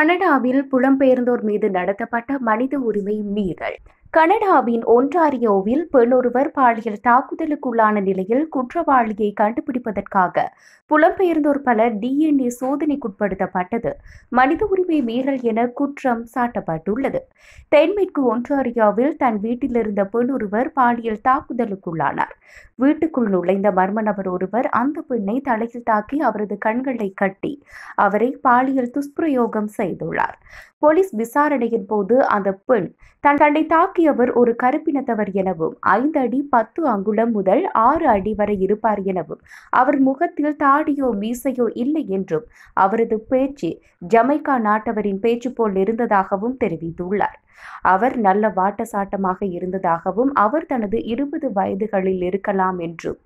கனடாவில் புலம்பெயர்ந்தோர் மீது நடத்தப்பட்ட மனித உரிமை மீறல் கனடாவின் ஒன்டாரியோவில் ஒருவர் பாலியல் தாக்குதலுக்குள்ளான நிலையில் குற்றவாளியை கண்டுபிடிப்பதற்காக புலம்பெயர்ந்தோர் பலர் டிஎன்ஏ சோதனைக்குட்படுத்தப்பட்டது மனித உரிமை மீறல் என குற்றம் சாட்டப்பட்டுள்ளது தென்மேற்கு ஒன்டாரியோவில் தன் வீட்டிலிருந்த ஒருவர் பாலியல் தாக்குதலுக்குள்ளானார் வீட்டுக்குள் நுழைந்த மர்ம நபர் ஒருவர் அந்த பெண்ணை தலையில் தாக்கி அவரது கண்களை கட்டி அவரை பாலியல் துஷ்பிரயோகம் செய்துள்ளார் போலீஸ் விசாரணையின் போது அந்த பெண் தன் தன்னை தாக்கி தாக்கியவர் ஒரு கருப்பினத்தவர் எனவும் ஐந்து அடி பத்து அங்குலம் முதல் ஆறு அடி வரை இருப்பார் எனவும் அவர் முகத்தில் தாடியோ மீசையோ இல்லை என்றும் அவரது பேச்சு ஜமைக்கா நாட்டவரின் பேச்சு போல் இருந்ததாகவும் தெரிவித்துள்ளார் அவர் நல்ல வாட்டசாட்டமாக இருந்ததாகவும் அவர் தனது இருபது வயதுகளில் இருக்கலாம் என்றும்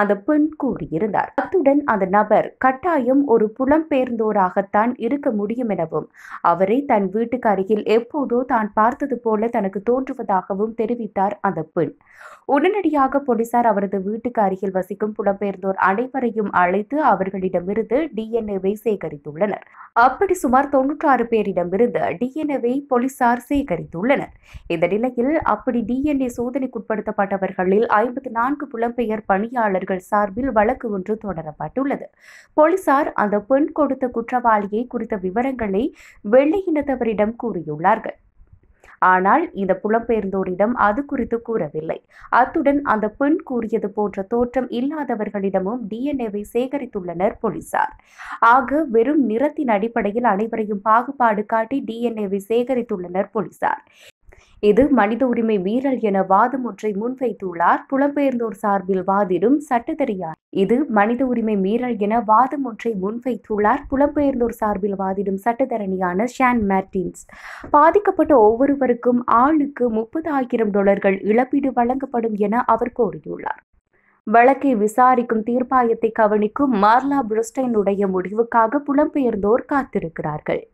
அந்த பெண் கூறியிருந்தார் அத்துடன் அந்த நபர் கட்டாயம் ஒரு புலம்பெயர்ந்தோராகத்தான் இருக்க முடியும் எனவும் அவரை தன் வீட்டுக்கு அருகில் எப்போதோ தான் பார்த்தது போல தனக்கு தோன்றுவதாகவும் தெரிவித்தார் அந்த பெண் உடனடியாக போலீசார் அவரது வீட்டுக்கு அருகில் வசிக்கும் புலம்பெயர்ந்தோர் அனைவரையும் அழைத்து அவர்களிடமிருந்து டிஎன்ஏவை சேகரித்துள்ளனர் அப்படி சுமார் தொன்னூற்றாறு பேரிடமிருந்து டிஎன்ஏவை போலீசார் சேகரித்துள்ளனர் இந்த நிலையில் அப்படி டிஎன்ஏ சோதனைக்குட்படுத்தப்பட்டவர்களில் ஐம்பத்தி நான்கு புலம்பெயர் பணியாளர்கள் சார்பில் வழக்கு ஒன்று தொடரப்பட்டுள்ளது போலீசார் அந்த பெண் கொடுத்த குற்றவாளியை குறித்த விவரங்களை வெள்ளையினத்தவரிடம் இனத்தவரிடம் கூறியுள்ளார்கள் ஆனால் இந்த புலம்பெயர்ந்தோரிடம் அது குறித்து கூறவில்லை அத்துடன் அந்த பெண் கூறியது போன்ற தோற்றம் இல்லாதவர்களிடமும் டிஎன்ஏவை சேகரித்துள்ளனர் போலீசார் ஆக வெறும் நிறத்தின் அடிப்படையில் அனைவரையும் பாகுபாடு காட்டி டிஎன்ஏவை சேகரித்துள்ளனர் போலீசார் இது மனித உரிமை மீறல் என வாதம் ஒன்றை முன்வைத்துள்ளார் புலம்பெயர்ந்தோர் சார்பில் வாதிடும் சட்டத்தரியார் இது மனித உரிமை மீறல் என வாதம் ஒன்றை முன்வைத்துள்ளார் புலம்பெயர்ந்தோர் சார்பில் வாதிடும் சட்டத்தரணியான ஷான் மேர்டின்ஸ் பாதிக்கப்பட்ட ஒவ்வொருவருக்கும் ஆளுக்கு முப்பது ஆயிரம் டாலர்கள் இழப்பீடு வழங்கப்படும் என அவர் கோரியுள்ளார் வழக்கை விசாரிக்கும் தீர்ப்பாயத்தை கவனிக்கும் மார்லா புரஸ்டைனுடைய முடிவுக்காக புலம்பெயர்ந்தோர் காத்திருக்கிறார்கள்